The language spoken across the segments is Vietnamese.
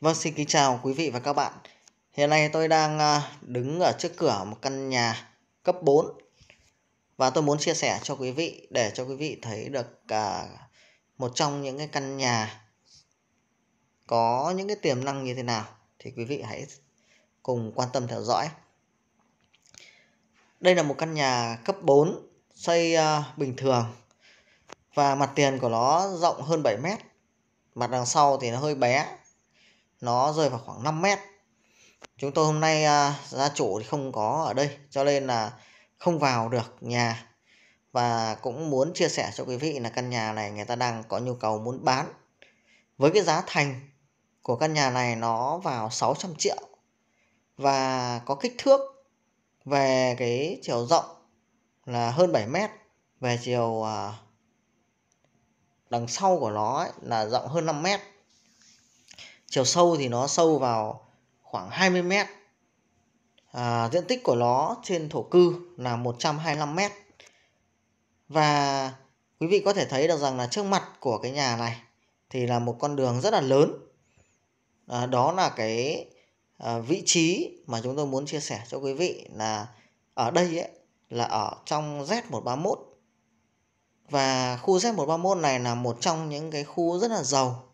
Vâng, xin kính chào quý vị và các bạn. Hiện nay tôi đang à, đứng ở trước cửa một căn nhà cấp 4 và tôi muốn chia sẻ cho quý vị để cho quý vị thấy được cả à, một trong những cái căn nhà có những cái tiềm năng như thế nào thì quý vị hãy cùng quan tâm theo dõi. Đây là một căn nhà cấp 4 xây à, bình thường và mặt tiền của nó rộng hơn 7 mét. Mặt đằng sau thì nó hơi bé nó rơi vào khoảng 5 mét chúng tôi hôm nay à, gia chủ thì không có ở đây cho nên là không vào được nhà và cũng muốn chia sẻ cho quý vị là căn nhà này người ta đang có nhu cầu muốn bán với cái giá thành của căn nhà này nó vào 600 triệu và có kích thước về cái chiều rộng là hơn 7 mét về chiều à, đằng sau của nó ấy, là rộng hơn 5 mét chiều sâu thì nó sâu vào khoảng 20 mét à, diện tích của nó trên thổ cư là 125 mét và quý vị có thể thấy được rằng là trước mặt của cái nhà này thì là một con đường rất là lớn à, đó là cái à, vị trí mà chúng tôi muốn chia sẻ cho quý vị là ở đây ấy, là ở trong Z131 và khu Z131 này là một trong những cái khu rất là giàu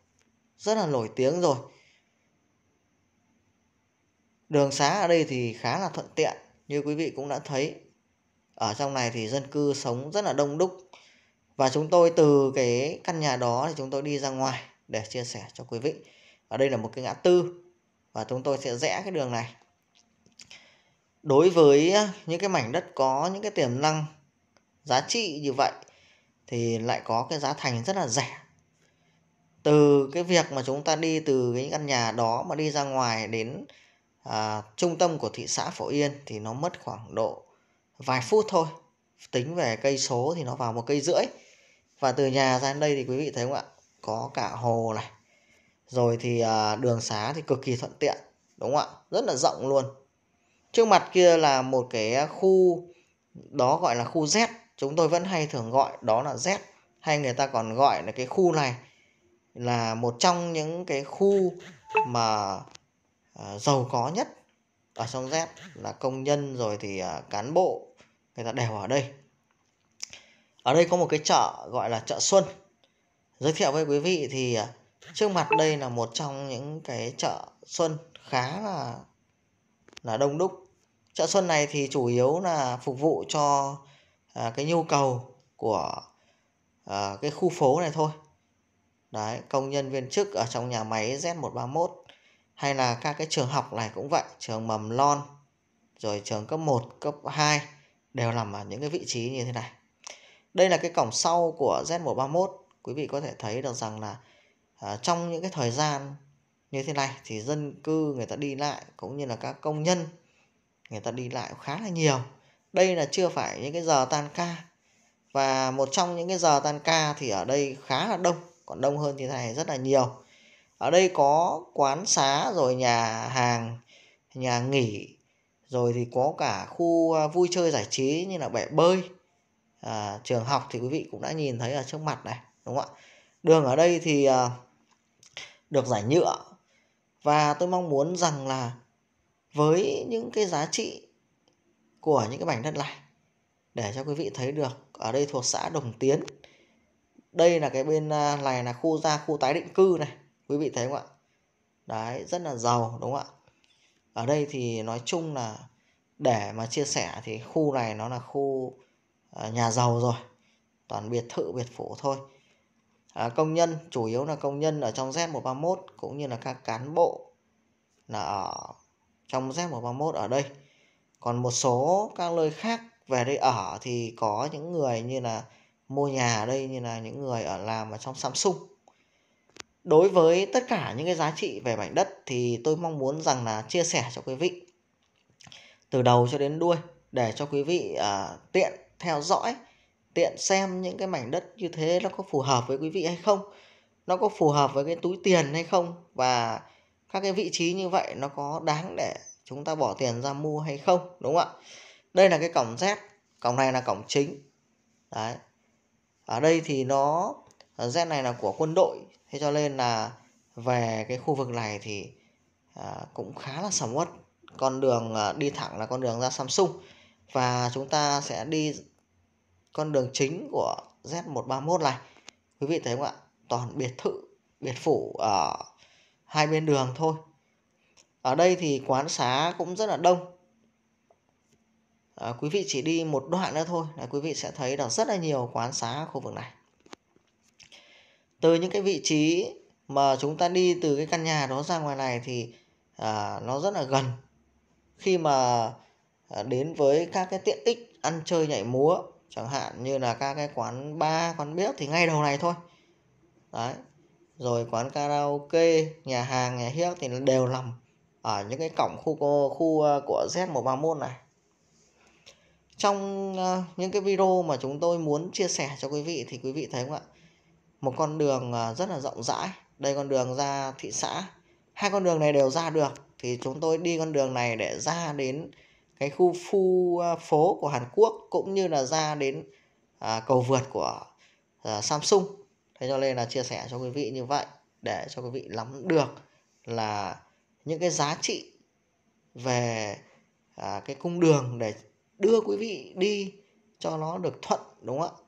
rất là nổi tiếng rồi đường xá ở đây thì khá là thuận tiện như quý vị cũng đã thấy ở trong này thì dân cư sống rất là đông đúc và chúng tôi từ cái căn nhà đó thì chúng tôi đi ra ngoài để chia sẻ cho quý vị ở đây là một cái ngã tư và chúng tôi sẽ rẽ cái đường này đối với những cái mảnh đất có những cái tiềm năng giá trị như vậy thì lại có cái giá thành rất là rẻ từ cái việc mà chúng ta đi từ cái căn nhà đó mà đi ra ngoài đến à, trung tâm của thị xã Phổ Yên thì nó mất khoảng độ vài phút thôi tính về cây số thì nó vào một cây rưỡi và từ nhà ra đến đây thì quý vị thấy không ạ có cả hồ này rồi thì à, đường xá thì cực kỳ thuận tiện đúng không ạ rất là rộng luôn trước mặt kia là một cái khu đó gọi là khu Z chúng tôi vẫn hay thường gọi đó là Z hay người ta còn gọi là cái khu này là một trong những cái khu mà uh, giàu có nhất ở sông Z là công nhân rồi thì uh, cán bộ người ta đều ở đây ở đây có một cái chợ gọi là chợ Xuân giới thiệu với quý vị thì uh, trước mặt đây là một trong những cái chợ Xuân khá là là đông đúc chợ Xuân này thì chủ yếu là phục vụ cho uh, cái nhu cầu của uh, cái khu phố này thôi Đấy, công nhân viên chức ở trong nhà máy Z131 hay là các cái trường học này cũng vậy, trường mầm non rồi trường cấp 1, cấp 2 đều nằm ở những cái vị trí như thế này. Đây là cái cổng sau của Z131, quý vị có thể thấy được rằng là à, trong những cái thời gian như thế này thì dân cư người ta đi lại cũng như là các công nhân người ta đi lại khá là nhiều. Đây là chưa phải những cái giờ tan ca và một trong những cái giờ tan ca thì ở đây khá là đông còn đông hơn thì thế này rất là nhiều ở đây có quán xá rồi nhà hàng nhà nghỉ rồi thì có cả khu à, vui chơi giải trí như là bể bơi à, trường học thì quý vị cũng đã nhìn thấy ở trước mặt này đúng không ạ đường ở đây thì à, được giải nhựa và tôi mong muốn rằng là với những cái giá trị của những cái mảnh đất này để cho quý vị thấy được ở đây thuộc xã Đồng Tiến đây là cái bên à, này là khu gia khu tái định cư này quý vị thấy không ạ đấy rất là giàu đúng không ạ ở đây thì nói chung là để mà chia sẻ thì khu này nó là khu à, nhà giàu rồi toàn biệt thự biệt phủ thôi à, công nhân chủ yếu là công nhân ở trong Z131 cũng như là các cán bộ là ở trong Z131 ở đây còn một số các nơi khác về đây ở thì có những người như là mua nhà ở đây như là những người ở làm ở trong Samsung đối với tất cả những cái giá trị về mảnh đất thì tôi mong muốn rằng là chia sẻ cho quý vị từ đầu cho đến đuôi để cho quý vị uh, tiện theo dõi tiện xem những cái mảnh đất như thế nó có phù hợp với quý vị hay không nó có phù hợp với cái túi tiền hay không và các cái vị trí như vậy nó có đáng để chúng ta bỏ tiền ra mua hay không đúng không ạ đây là cái cổng Z cổng này là cổng chính đấy ở đây thì nó Z ờ, này là của quân đội thế cho nên là về cái khu vực này thì à, cũng khá là sầm uất con đường à, đi thẳng là con đường ra Samsung và chúng ta sẽ đi con đường chính của Z131 này quý vị thấy không ạ toàn biệt thự biệt phủ ở hai bên đường thôi ở đây thì quán xá cũng rất là đông à, quý vị chỉ đi một đoạn nữa thôi là quý vị sẽ thấy được rất là nhiều quán xá ở khu vực này từ những cái vị trí mà chúng ta đi từ cái căn nhà đó ra ngoài này thì à, nó rất là gần khi mà à, đến với các cái tiện ích ăn chơi nhảy múa chẳng hạn như là các cái quán bar quán bếp thì ngay đầu này thôi đấy rồi quán karaoke nhà hàng nhà hiếc thì đều nằm ở những cái cổng khu khu, khu à, của Z131 này trong ờ, những cái video mà chúng tôi muốn chia sẻ cho quý vị thì quý vị thấy không ạ một con đường ờ, rất là rộng rãi đây con đường ra thị xã hai con đường này đều ra được thì chúng tôi đi con đường này để ra đến cái khu phu ờ, phố của Hàn Quốc cũng như là ra đến à, cầu vượt của à, Samsung thế cho nên là chia sẻ cho quý vị như vậy để cho quý vị nắm được là những cái giá trị về à, cái cung đường để đưa quý vị đi cho nó được thuận đúng không ạ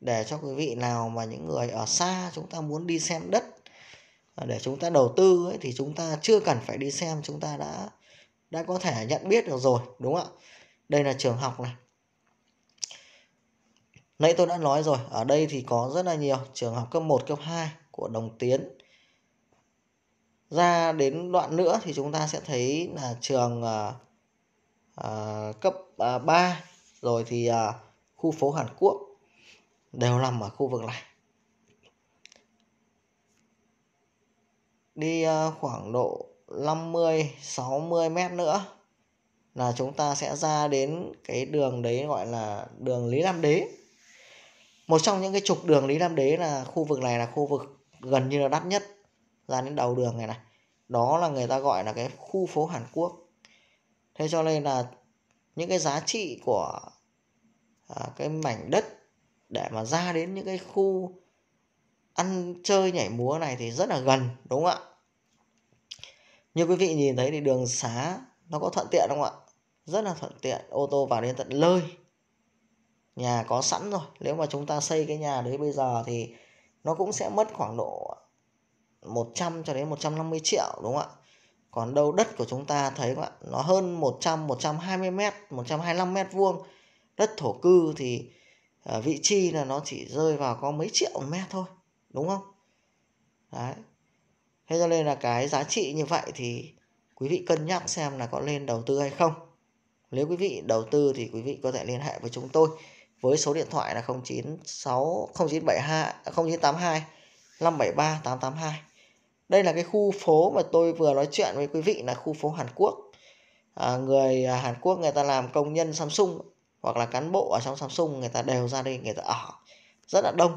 để cho quý vị nào mà những người ở xa chúng ta muốn đi xem đất à, để chúng ta đầu tư ấy, thì chúng ta chưa cần phải đi xem chúng ta đã đã có thể nhận biết được rồi đúng không ạ đây là trường học này nãy tôi đã nói rồi ở đây thì có rất là nhiều trường học cấp 1 cấp 2 của đồng tiến ra đến đoạn nữa thì chúng ta sẽ thấy là trường uh, À, cấp à, 3 rồi thì à, khu phố Hàn Quốc đều nằm ở khu vực này đi à, khoảng độ 50 60 mét nữa là chúng ta sẽ ra đến cái đường đấy gọi là đường Lý Nam Đế một trong những cái trục đường Lý Nam Đế là khu vực này là khu vực gần như là đắt nhất ra đến đầu đường này này đó là người ta gọi là cái khu phố Hàn Quốc thế cho nên là những cái giá trị của à, cái mảnh đất để mà ra đến những cái khu ăn chơi nhảy múa này thì rất là gần đúng không ạ như quý vị nhìn thấy thì đường xá nó có thuận tiện không ạ rất là thuận tiện ô tô vào đến tận lơi nhà có sẵn rồi nếu mà chúng ta xây cái nhà đấy bây giờ thì nó cũng sẽ mất khoảng độ 100 cho đến 150 triệu đúng không ạ còn đâu đất của chúng ta thấy các bạn nó hơn 100 120 m 125 mét vuông đất thổ cư thì à, vị trí là nó chỉ rơi vào có mấy triệu mét thôi đúng không đấy thế cho nên là cái giá trị như vậy thì quý vị cân nhắc xem là có nên đầu tư hay không nếu quý vị đầu tư thì quý vị có thể liên hệ với chúng tôi với số điện thoại là 096 0972 0982 573 882 đây là cái khu phố mà tôi vừa nói chuyện với quý vị là khu phố Hàn Quốc à, người à, Hàn Quốc người ta làm công nhân Samsung hoặc là cán bộ ở trong Samsung người ta đều ra đây người ta ở rất là đông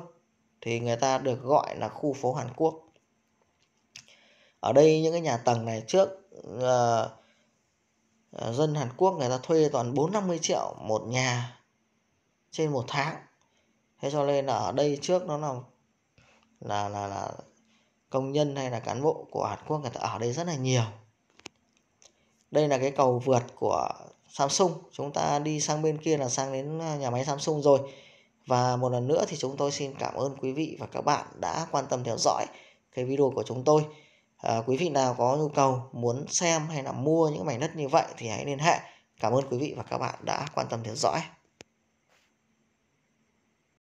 thì người ta được gọi là khu phố Hàn Quốc ở đây những cái nhà tầng này trước uh, dân Hàn Quốc người ta thuê toàn 450 triệu một nhà trên một tháng thế cho nên là ở đây trước nó là là là, là công nhân hay là cán bộ của Hàn Quốc người ta ở đây rất là nhiều đây là cái cầu vượt của Samsung chúng ta đi sang bên kia là sang đến à, nhà máy Samsung rồi và một lần nữa thì chúng tôi xin cảm ơn quý vị và các bạn đã quan tâm theo dõi cái video của chúng tôi à, quý vị nào có nhu cầu muốn xem hay là mua những mảnh đất như vậy thì hãy liên hệ cảm ơn quý vị và các bạn đã quan tâm theo dõi